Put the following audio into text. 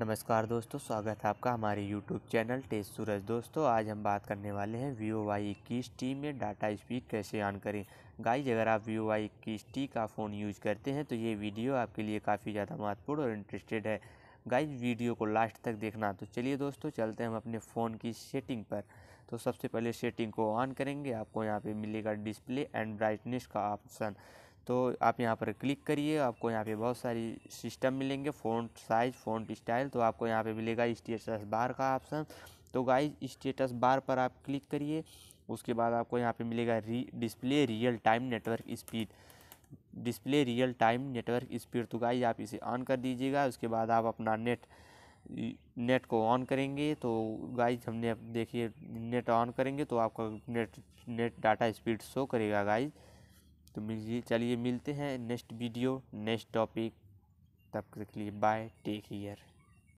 नमस्कार दोस्तों स्वागत है आपका हमारे YouTube चैनल टेस्ट सूरज दोस्तों आज हम बात करने वाले हैं वी ओ वाई इक्कीस टी में डाटा स्पीड कैसे ऑन करें गाइज अगर आप वी ओ वाई इक्कीस टी का फ़ोन यूज करते हैं तो ये वीडियो आपके लिए काफ़ी ज़्यादा महत्वपूर्ण और इंटरेस्टेड है गाइज वीडियो को लास्ट तक देखना तो चलिए दोस्तों चलते हैं हम अपने फ़ोन की सेटिंग पर तो सबसे पहले सेटिंग को ऑन करेंगे आपको यहाँ पर मिलेगा डिस्प्ले एंड ब्राइटनेस का ऑप्शन तो आप यहाँ पर क्लिक करिए आपको यहाँ पे बहुत सारी सिस्टम मिलेंगे फ़ोन साइज़ फ़ोन स्टाइल तो आपको यहाँ पे मिलेगा स्टेटस बार का ऑप्शन तो गाइस स्टेटस बार पर आप क्लिक करिए उसके बाद आपको यहाँ पे मिलेगा री display real time network speed display real time network speed तो गाइज आप इसे ऑन कर दीजिएगा उसके बाद आप अपना नेट नेट को ऑन करेंगे तो गाइज हमने देखिए नेट ऑन करेंगे तो आपका net net data speed show करेगा गाइज तो मिलिए चलिए मिलते हैं नेक्स्ट वीडियो नेक्स्ट टॉपिक तब तक के लिए बाय टेक केयर